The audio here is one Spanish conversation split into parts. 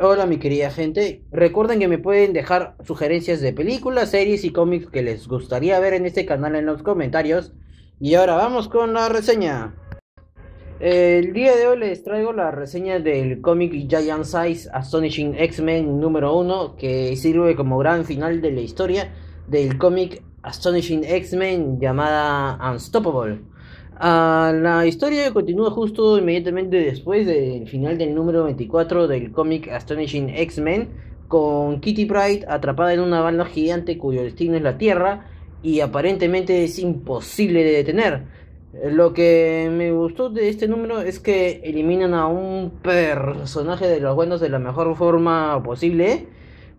Hola mi querida gente, recuerden que me pueden dejar sugerencias de películas, series y cómics que les gustaría ver en este canal en los comentarios. Y ahora vamos con la reseña. El día de hoy les traigo la reseña del cómic Giant Size Astonishing X-Men número 1 que sirve como gran final de la historia del cómic Astonishing X-Men llamada Unstoppable. Ah, la historia continúa justo inmediatamente después del final del número 24 del cómic Astonishing X-Men, con Kitty Pride atrapada en una banda gigante cuyo destino es la Tierra y aparentemente es imposible de detener. Lo que me gustó de este número es que eliminan a un personaje de los buenos de la mejor forma posible,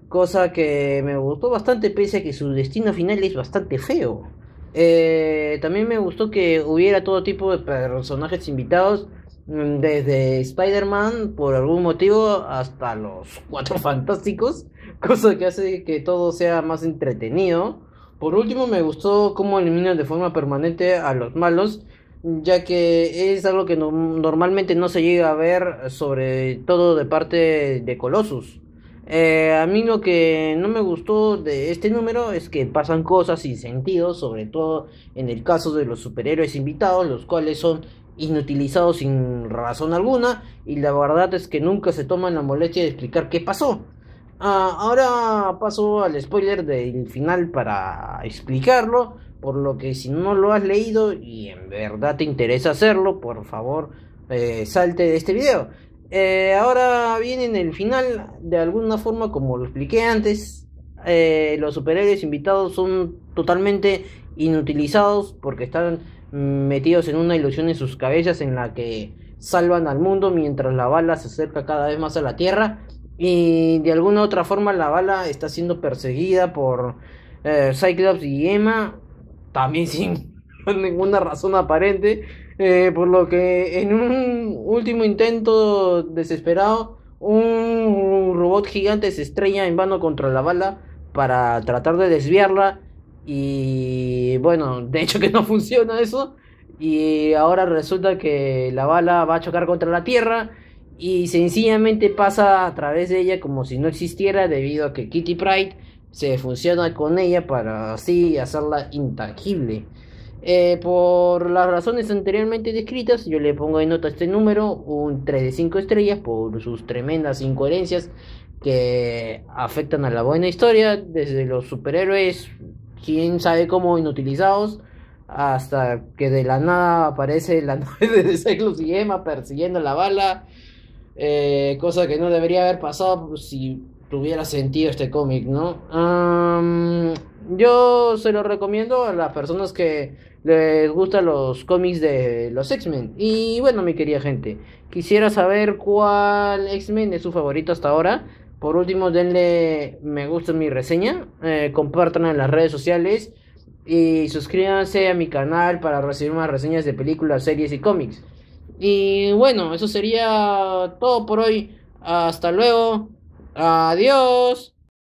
cosa que me gustó bastante pese a que su destino final es bastante feo. Eh, también me gustó que hubiera todo tipo de personajes invitados, mm, desde Spider-Man, por algún motivo, hasta los Cuatro Fantásticos, cosa que hace que todo sea más entretenido. Por último, me gustó cómo eliminan de forma permanente a los malos, ya que es algo que normalmente no se llega a ver, sobre todo de parte de Colossus. Eh, a mí lo que no me gustó de este número es que pasan cosas sin sentido, sobre todo en el caso de los superhéroes invitados, los cuales son inutilizados sin razón alguna y la verdad es que nunca se toman la molestia de explicar qué pasó. Ah, ahora paso al spoiler del final para explicarlo, por lo que si no lo has leído y en verdad te interesa hacerlo, por favor eh, salte de este video. Eh, ahora viene en el final, de alguna forma, como lo expliqué antes, eh, los superhéroes invitados son totalmente inutilizados porque están metidos en una ilusión en sus cabezas en la que salvan al mundo mientras la bala se acerca cada vez más a la Tierra y de alguna otra forma la bala está siendo perseguida por eh, Cyclops y Emma también sin ninguna razón aparente eh, por lo que en un último intento desesperado, un robot gigante se estrella en vano contra la bala para tratar de desviarla. Y bueno, de hecho que no funciona eso. Y ahora resulta que la bala va a chocar contra la Tierra y sencillamente pasa a través de ella como si no existiera debido a que Kitty Pride se funciona con ella para así hacerla intangible. Eh, por las razones anteriormente descritas, yo le pongo en nota este número un 3 de 5 estrellas por sus tremendas incoherencias que afectan a la buena historia, desde los superhéroes, quién sabe cómo inutilizados, hasta que de la nada aparece la nave de Cyclops y Emma persiguiendo la bala, eh, cosa que no debería haber pasado si tuviera sentido este cómic, ¿no? Yo se lo recomiendo a las personas que les gustan los cómics de los X-Men. Y bueno, mi querida gente, quisiera saber cuál X-Men es su favorito hasta ahora. Por último, denle me gusta en mi reseña, eh, compartan en las redes sociales y suscríbanse a mi canal para recibir más reseñas de películas, series y cómics. Y bueno, eso sería todo por hoy. Hasta luego. Adiós.